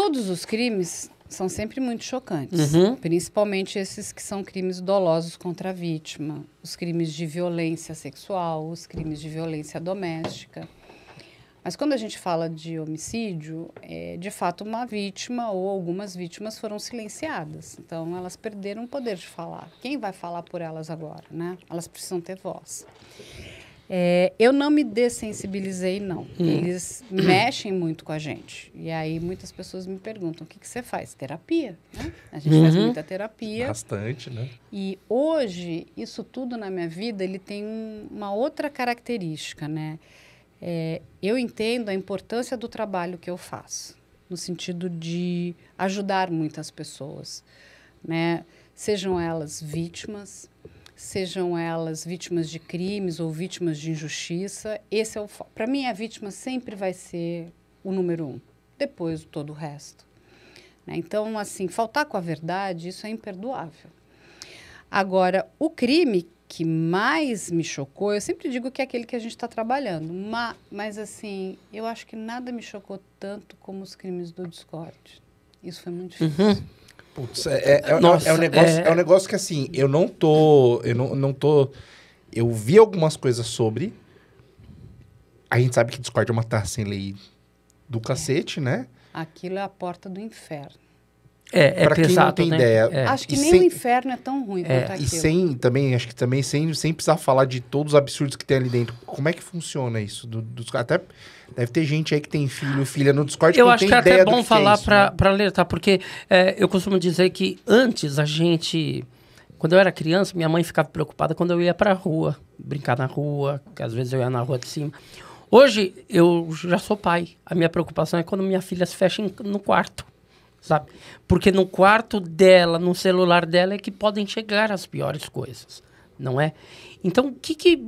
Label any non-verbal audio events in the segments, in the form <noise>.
Todos os crimes são sempre muito chocantes, uhum. principalmente esses que são crimes dolosos contra a vítima, os crimes de violência sexual, os crimes de violência doméstica. Mas quando a gente fala de homicídio, é, de fato uma vítima ou algumas vítimas foram silenciadas. Então elas perderam o poder de falar. Quem vai falar por elas agora, né? Elas precisam ter voz. É, eu não me dessensibilizei, não. Hum. Eles mexem muito com a gente. E aí muitas pessoas me perguntam: o que, que você faz? Terapia. Né? A gente uhum. faz muita terapia. Bastante, né? E hoje, isso tudo na minha vida, ele tem uma outra característica, né? É, eu entendo a importância do trabalho que eu faço, no sentido de ajudar muitas pessoas, né? Sejam elas vítimas, sejam elas vítimas de crimes ou vítimas de injustiça. Esse é o para mim a vítima sempre vai ser o número um, depois todo o resto. Né? Então, assim, faltar com a verdade isso é imperdoável. Agora, o crime que mais me chocou, eu sempre digo que é aquele que a gente está trabalhando, mas, mas assim, eu acho que nada me chocou tanto como os crimes do Discord. Isso foi muito difícil. Uhum. Putz, é, é, é, Nossa, é, um negócio, é. é... um negócio que assim, eu não tô. Eu não, não tô. Eu vi algumas coisas sobre. A gente sabe que Discord é uma taça sem lei do é. cacete, né? Aquilo é a porta do inferno. É, é pra pesado, quem não tem né? ideia. É. Acho que nem sem... o inferno é tão ruim é. E sem também, acho que também sem, sem precisar falar de todos os absurdos que tem ali dentro. Como é que funciona isso? Do, até deve ter gente aí que tem filho, filha no Discord. Eu que acho que é até bom falar é para né? alertar, porque eu costumo dizer que antes a gente, quando eu era criança, minha mãe ficava preocupada quando eu ia para rua, brincar na rua, que às vezes eu ia na rua de cima. Hoje eu já sou pai. A minha preocupação é quando minha filha se fecha no quarto sabe? Porque no quarto dela, no celular dela, é que podem chegar as piores coisas, não é? Então, que que,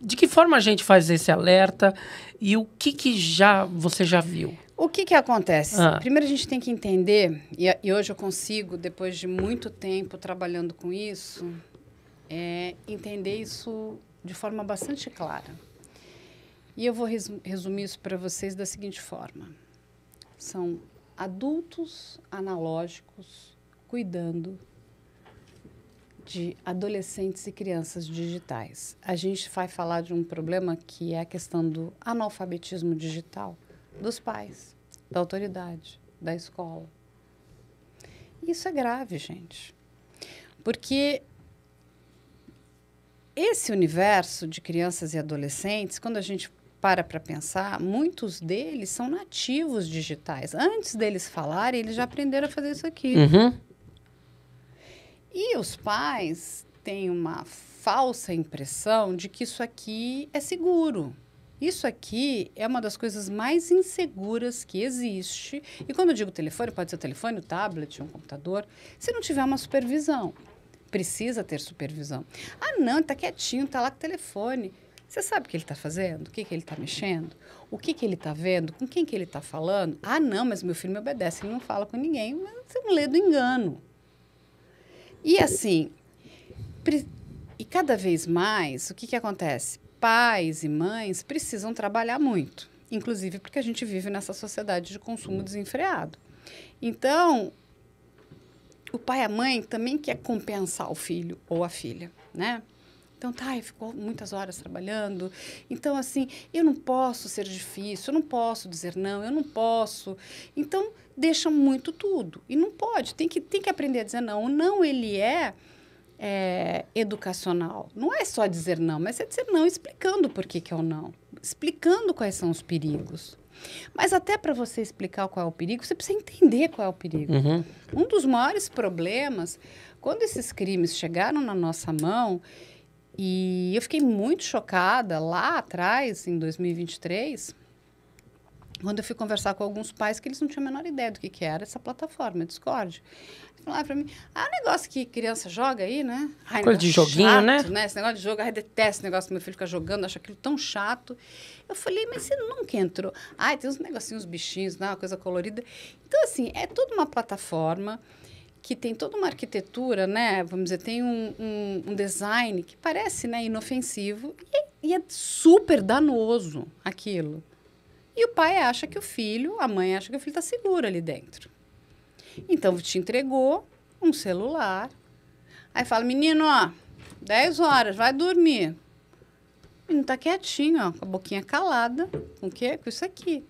de que forma a gente faz esse alerta e o que, que já você já viu? O que, que acontece? Ah. Primeiro a gente tem que entender, e, e, hoje eu consigo, depois de muito tempo trabalhando com isso, é, entender isso de forma bastante clara. E eu vou resumir isso para vocês da seguinte forma: são adultos analógicos cuidando de adolescentes e crianças digitais. A gente vai falar de um problema que é a questão do analfabetismo digital dos pais, da autoridade, da escola. Isso é grave, gente. Porque esse universo de crianças e adolescentes, quando a gente para para pensar, muitos deles são nativos digitais. Antes deles falarem, eles já aprenderam a fazer isso aqui. Uhum. E os pais têm uma falsa impressão de que isso aqui é seguro. Isso aqui é uma das coisas mais inseguras que existe. E quando eu digo telefone, pode ser telefone, um tablet, um computador, se não tiver uma supervisão. Precisa ter supervisão. Ah, não, está quietinho, está lá com o telefone. Você sabe o que ele está fazendo? O que, que ele está mexendo? O que, que ele está vendo? Com quem que ele está falando? Ah, não, mas meu filho me obedece, ele não fala com ninguém. Mas é um ledo engano. E assim, e cada vez mais, o que, que acontece? Pais e mães precisam trabalhar muito, inclusive porque a gente vive nessa sociedade de consumo desenfreado. Então, o pai e a mãe também quer compensar o filho ou a filha, né? Então, tá, ficou muitas horas trabalhando. Então, assim, eu não posso ser difícil, eu não posso dizer não, eu não posso. Então, deixa muito tudo. E não pode, tem que, tem que aprender a dizer não. O não, ele é, é educacional. Não é só dizer não, mas é dizer não explicando por que, que é o não. Explicando quais são os perigos. Mas até para você explicar qual é o perigo, você precisa entender qual é o perigo. Uhum. Um dos maiores problemas, quando esses crimes chegaram na nossa mão, e eu fiquei muito chocada lá atrás, em 2023, quando eu fui conversar com alguns pais que eles não tinham a menor ideia do que, que era essa plataforma, Discord. Falaram pra mim, ah, é negócio que criança joga aí, né? Ai, Coisa de joguinho, né? né? Esse negócio de jogo, ai, detesto esse negócio que meu filho fica jogando, acho aquilo tão chato. Eu falei, mas você nunca entrou. Ai, tem uns negocinhos, bichinhos, né? uma coisa colorida. Então, assim, é toda uma plataforma que tem toda uma arquitetura, né? Vamos dizer, tem um, um, um design que parece né, inofensivo e, e é super danoso aquilo. E o pai acha que o filho, a mãe acha que o filho está seguro ali dentro. Então, te entregou um celular. Aí fala, menino, ó, 10 horas, vai dormir. E não tá quietinho, ó, com a boquinha calada. Com o quê? Com isso aqui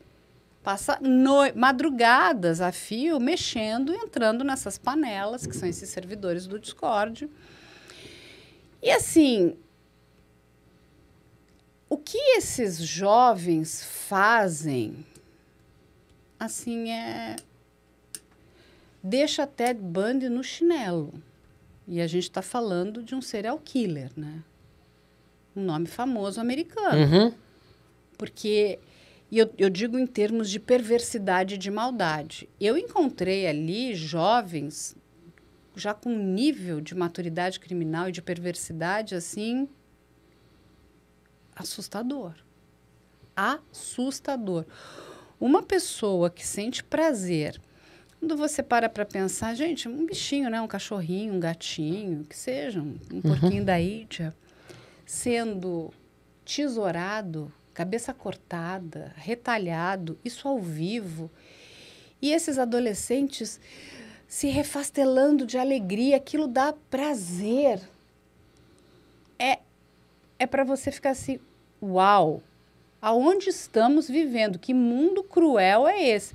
passa no... madrugadas a fio mexendo, entrando nessas panelas, que são esses servidores do Discord. E assim, o que esses jovens fazem, assim, é. Deixa até Bundy no chinelo. E a gente está falando de um serial killer, né? Um nome famoso americano. Uhum. Porque e eu, eu digo em termos de perversidade e de maldade. Eu encontrei ali jovens já com um nível de maturidade criminal e de perversidade assim assustador. Assustador. Uma pessoa que sente prazer quando você para para pensar, gente, um bichinho, né, um cachorrinho, um gatinho, que seja, um, um uhum. porquinho da Índia, sendo tesourado cabeça cortada, retalhado, isso ao vivo. E esses adolescentes se refastelando de alegria, aquilo dá prazer. É é para você ficar assim, uau. Aonde estamos vivendo? Que mundo cruel é esse?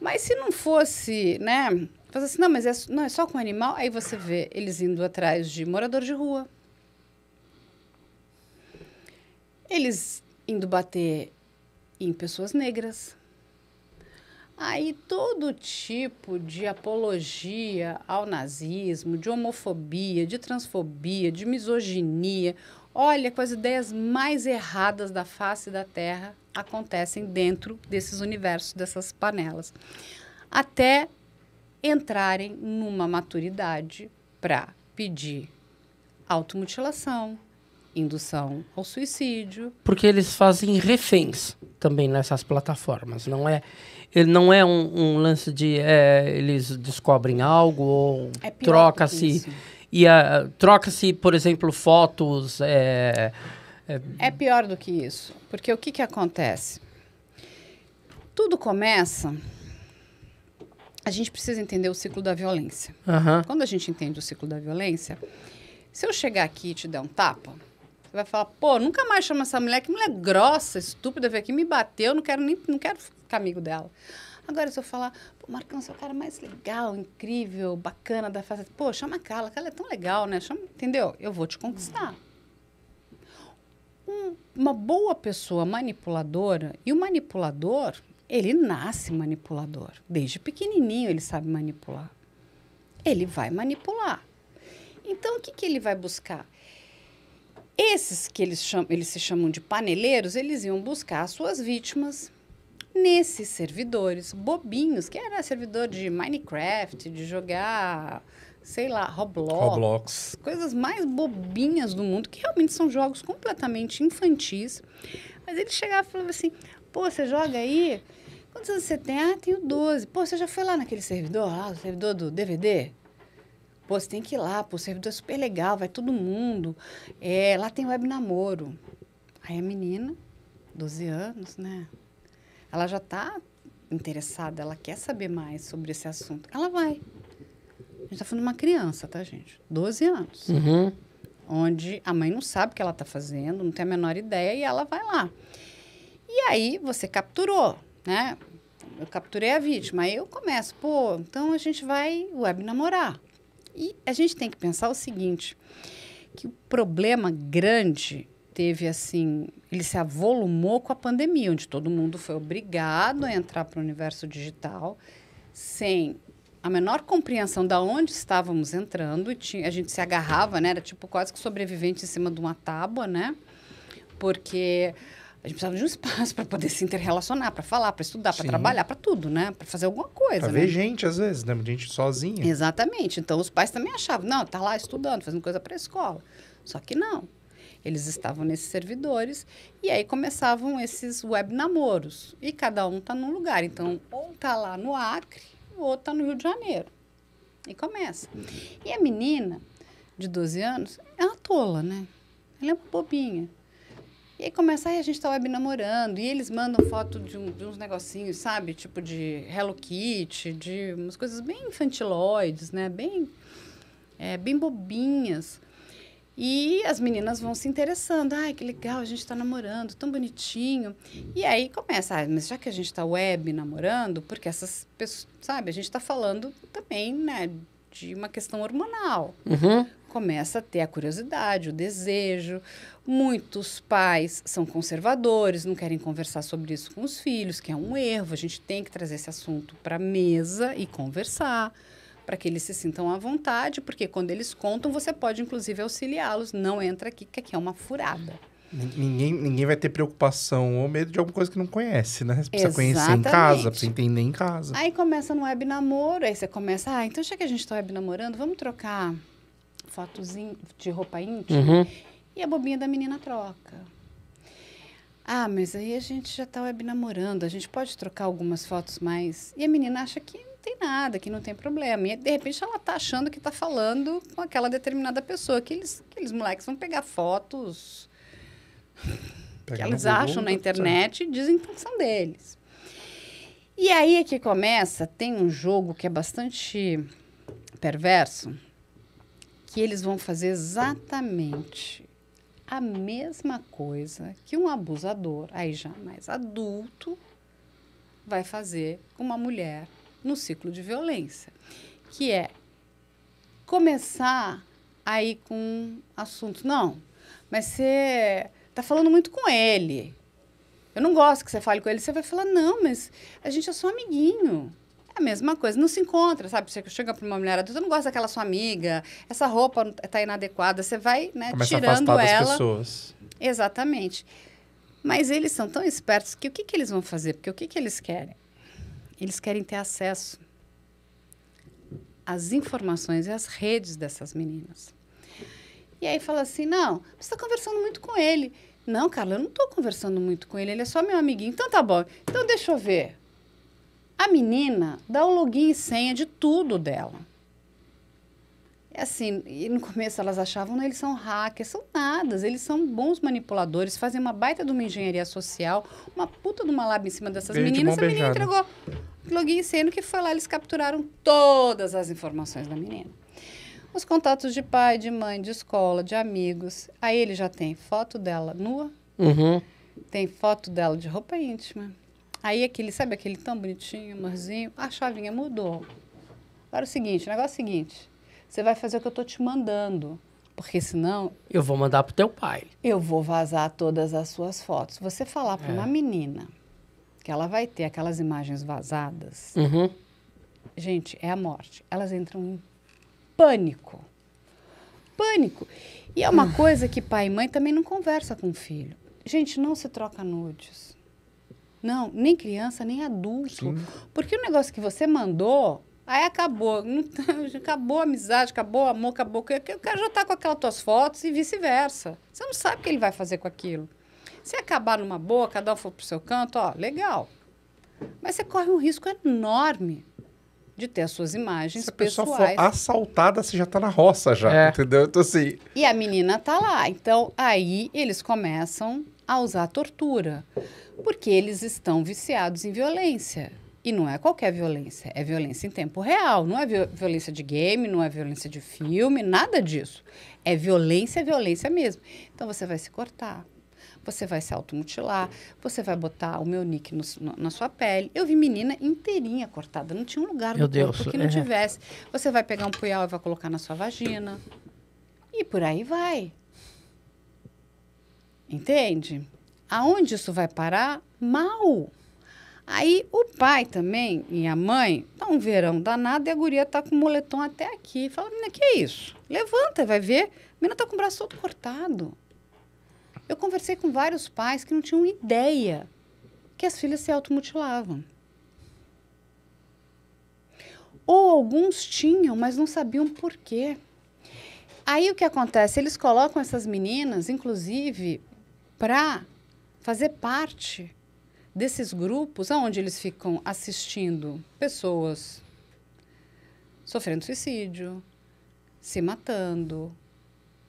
Mas se não fosse, né? Fazer assim, não, mas é, não, é só com animal. Aí você vê eles indo atrás de morador de rua. Eles indo bater em pessoas negras. Aí todo tipo de apologia ao nazismo, de homofobia, de transfobia, de misoginia, olha, com as ideias mais erradas da face da Terra acontecem dentro desses universos, dessas panelas. Até entrarem numa maturidade para pedir automutilação, indução ao suicídio. Porque eles fazem reféns também nessas plataformas, não é? Ele não é um, um lance de é, eles descobrem algo ou é troca-se e troca-se, por exemplo, fotos. É, é... é pior do que isso, porque o que, que acontece? Tudo começa a gente precisa entender o ciclo da violência. Uhum. Quando a gente entende o ciclo da violência, se eu chegar aqui e te der um tapa, vai falar, pô, nunca mais chama essa mulher, que mulher grossa, estúpida, veio aqui, me bateu, não quero nem, não quero ficar amigo dela. Agora, se eu falar, pô, Marcão, você é o cara mais legal, incrível, bacana da fase, pô, chama a Carla, Carla é tão legal, né? Chama, entendeu? Eu vou te conquistar. Um, uma boa pessoa manipuladora, e o manipulador, ele nasce manipulador. Desde pequenininho ele sabe manipular. Ele vai manipular. Então, o que, que ele vai buscar? Esses que eles, chamam, eles se chamam de paneleiros, eles iam buscar suas vítimas nesses servidores bobinhos, que era servidor de Minecraft, de jogar, sei lá, Roblox, Roblox, coisas mais bobinhas do mundo, que realmente são jogos completamente infantis. Mas ele chegava e falava assim: pô, você joga aí? Quantos anos você tem? Ah, tenho 12. Pô, você já foi lá naquele servidor, lá, o servidor do DVD? Pô, você tem que ir lá, pô, o servidor é super legal, vai todo mundo. É, lá tem web namoro. Aí a menina, 12 anos, né? Ela já tá interessada, ela quer saber mais sobre esse assunto. Ela vai. A gente tá falando de uma criança, tá, gente? 12 anos. Uhum. Onde a mãe não sabe o que ela tá fazendo, não tem a menor ideia, e ela vai lá. E aí você capturou, né? Eu capturei a vítima. Aí eu começo, pô, então a gente vai web namorar. E a gente tem que pensar o seguinte, que o problema grande teve assim, ele se avolumou com a pandemia, onde todo mundo foi obrigado a entrar para o universo digital sem a menor compreensão da onde estávamos entrando e tinha, a gente se agarrava, né? Era tipo quase que sobrevivente em cima de uma tábua, né? Porque a gente precisava de um espaço para poder se interrelacionar, para falar, para estudar, para trabalhar, para tudo, né? Para fazer alguma coisa. Para né? ver gente, às vezes, né? Gente sozinha. Exatamente. Então, os pais também achavam, não, tá lá estudando, fazendo coisa para a escola. Só que não. Eles estavam nesses servidores e aí começavam esses web namoros. E cada um tá num lugar. Então, ou tá lá no Acre, ou tá no Rio de Janeiro. E começa. E a menina de 12 anos é uma tola, né? Ela é bobinha. E aí começa, aí a gente tá web namorando, e eles mandam foto de, um, de, uns negocinhos, sabe? Tipo de Hello Kitty, de umas coisas bem infantiloides, né? Bem, é, bem bobinhas. E as meninas vão se interessando. Ai, que legal, a gente está namorando, tão bonitinho. E aí começa, ah, mas já que a gente está web namorando, porque essas pessoas, sabe, a gente está falando também, né, de uma questão hormonal. Uhum começa a ter a curiosidade, o desejo. Muitos pais são conservadores, não querem conversar sobre isso com os filhos, que é um erro. A gente tem que trazer esse assunto para a mesa e conversar, para que eles se sintam à vontade, porque quando eles contam, você pode inclusive auxiliá-los. Não entra aqui, que aqui é uma furada. Ninguém, ninguém vai ter preocupação ou medo de alguma coisa que não conhece, né? Você precisa Exatamente. conhecer em casa, precisa entender em casa. Aí começa no web namoro, aí você começa, ah, então já que a gente está web namorando, vamos trocar fotos in, de roupa íntima, uhum. e a bobinha da menina troca. Ah, mas aí a gente já tá web namorando, a gente pode trocar algumas fotos mais. E a menina acha que não tem nada, que não tem problema. E de repente ela tá achando que tá falando com aquela determinada pessoa, que eles, aqueles moleques vão pegar fotos que eles acham na internet e dizem que são deles. E aí é que começa, tem um jogo que é bastante perverso, que eles vão fazer exatamente a mesma coisa que um abusador, aí já mais adulto, vai fazer com uma mulher no ciclo de violência, que é começar aí com assunto Não, mas você tá falando muito com ele. Eu não gosto que você fale com ele. Você vai falar, não, mas a gente é só amiguinho a mesma coisa, não se encontra, sabe? Você chega para uma mulher adulta, não gosta daquela sua amiga, essa roupa está inadequada, você vai né, tirando a ela. pessoas. Exatamente. Mas eles são tão espertos que o que, que eles vão fazer? Porque o que, que eles querem? Eles querem ter acesso às informações e às redes dessas meninas. E aí fala assim: não, você está conversando muito com ele. Não, Carla, eu não estou conversando muito com ele, ele é só meu amiguinho. Então tá bom, então deixa eu ver. A menina dá o login e senha de tudo dela. É assim, e no começo elas achavam, não, eles são hackers, são nada, eles são bons manipuladores, fazem uma baita de uma engenharia social, uma puta de uma lábia em cima dessas meninas, de essa menina entregou login e senha, que foi lá, eles capturaram todas as informações da menina. Os contatos de pai, de mãe, de escola, de amigos. Aí ele já tem foto dela nua, uhum. tem foto dela de roupa íntima, Aí aquele, sabe aquele tão bonitinho, amorzinho? A chavinha mudou. Agora é o seguinte, o negócio é o seguinte. Você vai fazer o que eu tô te mandando. Porque senão... Eu vou mandar pro teu pai. Eu vou vazar todas as suas fotos. Você falar para é. uma menina que ela vai ter aquelas imagens vazadas... Uhum. Gente, é a morte. Elas entram em pânico. Pânico. E é uma ah. coisa que pai e mãe também não conversa com o filho. Gente, não se troca nudes. Não, nem criança, nem adulto. Sim. Porque o negócio que você mandou, aí acabou. Tá, acabou a amizade, acabou o amor, acabou. O cara já está com aquelas tuas fotos e vice-versa. Você não sabe o que ele vai fazer com aquilo. Se acabar numa boa, cada um for pro seu canto, ó, legal. Mas você corre um risco enorme de ter as suas imagens Se a pessoa pessoais. for assaltada, você já está na roça já, é. entendeu? Então, assim... E a menina tá lá. Então, aí eles começam a usar a tortura. Porque eles estão viciados em violência. E não é qualquer violência, é violência em tempo real. Não é violência de game, não é violência de filme, nada disso. É violência, é violência mesmo. Então você vai se cortar, você vai se automutilar, você vai botar o meu nick no, no, na sua pele. Eu vi menina inteirinha cortada, não tinha um lugar meu no Deus, corpo que não é. tivesse. Você vai pegar um punhal e vai colocar na sua vagina. E por aí vai. Entende? Aonde isso vai parar? Mal. Aí o pai também e a mãe, tá um verão danado e a guria tá com o moletom até aqui. Fala, menina, que é isso? Levanta, vai ver. A menina tá com o braço todo cortado. Eu conversei com vários pais que não tinham ideia que as filhas se automutilavam. Ou alguns tinham, mas não sabiam por quê. Aí o que acontece? Eles colocam essas meninas, inclusive, para fazer parte desses grupos aonde eles ficam assistindo pessoas sofrendo suicídio, se matando,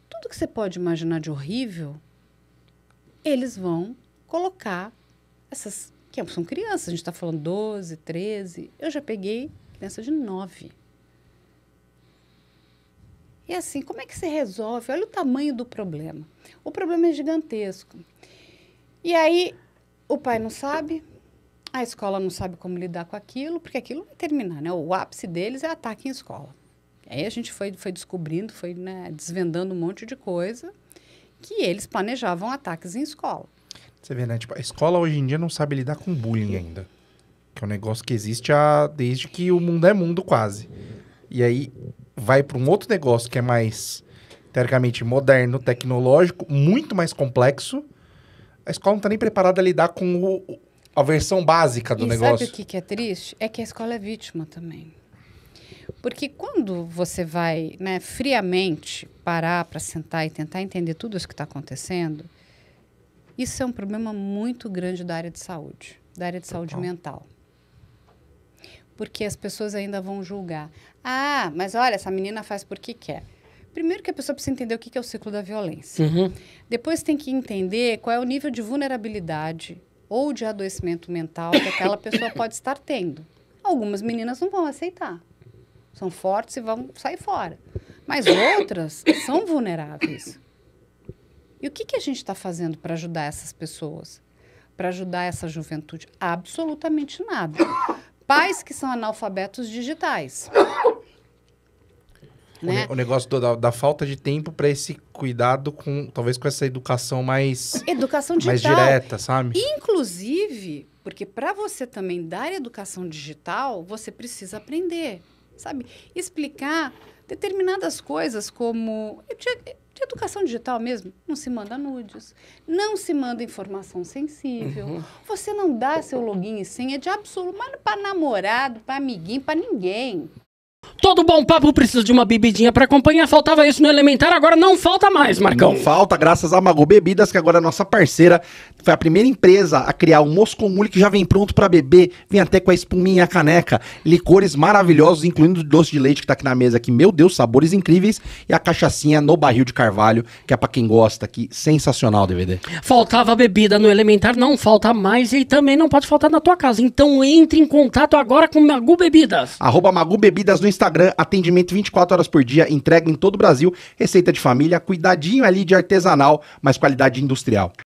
tudo que você pode imaginar de horrível, eles vão colocar essas que é, são crianças, a gente está falando 12, 13, eu já peguei criança de 9. E assim, como é que se resolve? Olha o tamanho do problema. O problema é gigantesco. E aí o pai não sabe, a escola não sabe como lidar com aquilo, porque aquilo vai terminar, né? O ápice deles é ataque em escola. Aí a gente foi, foi descobrindo, foi né, desvendando um monte de coisa que eles planejavam ataques em escola. Você vê, né? Tipo, a escola hoje em dia não sabe lidar com bullying ainda. Que é um negócio que existe há, desde que o mundo é mundo, quase. E aí vai para um outro negócio que é mais, teoricamente, moderno, tecnológico, muito mais complexo a escola não está nem preparada a lidar com o, a versão básica do e negócio. Sabe o que, que é triste? É que a escola é vítima também. Porque quando você vai né, friamente parar para sentar e tentar entender tudo isso que está acontecendo, isso é um problema muito grande da área de saúde, da área de Total. saúde mental. Porque as pessoas ainda vão julgar. Ah, mas olha, essa menina faz porque quer. Primeiro que a pessoa precisa entender o que é o ciclo da violência. Uhum. Depois tem que entender qual é o nível de vulnerabilidade ou de adoecimento mental que aquela <coughs> pessoa pode estar tendo. Algumas meninas não vão aceitar. São fortes e vão sair fora. Mas outras são vulneráveis. E o que, que a gente está fazendo para ajudar essas pessoas? Para ajudar essa juventude? Absolutamente nada. Pais que são analfabetos digitais né? O negócio do, da, da, falta de tempo para esse cuidado com, talvez com essa educação mais educação digital. mais direta, sabe? Inclusive, porque para você também dar educação digital, você precisa aprender, sabe? Explicar determinadas coisas como de, educação digital mesmo, não se manda nudes, não se manda informação sensível, uhum. você não dá seu login e senha de absoluto, mas para namorado, para amiguinho, para ninguém. Todo bom papo precisa de uma bebidinha para acompanhar. Faltava isso no Elementar, agora não falta mais, Marcão. Não falta, graças a Mago Bebidas, que agora é nossa parceira. Foi a primeira empresa a criar o Mosco Mule, que já vem pronto para beber. Vem até com a espuminha, a caneca, licores maravilhosos, incluindo o doce de leite que tá aqui na mesa que Meu Deus, sabores incríveis. E a cachaçinha no barril de carvalho, que é para quem gosta aqui. Sensacional, DVD. Faltava bebida no Elementar, não falta mais e também não pode faltar na tua casa. Então entre em contato agora com Mago Bebidas. Arroba Mago Bebidas no Instagram, atendimento 24 horas por dia, entrega em todo o Brasil, receita de família, cuidadinho ali de artesanal, mas qualidade industrial.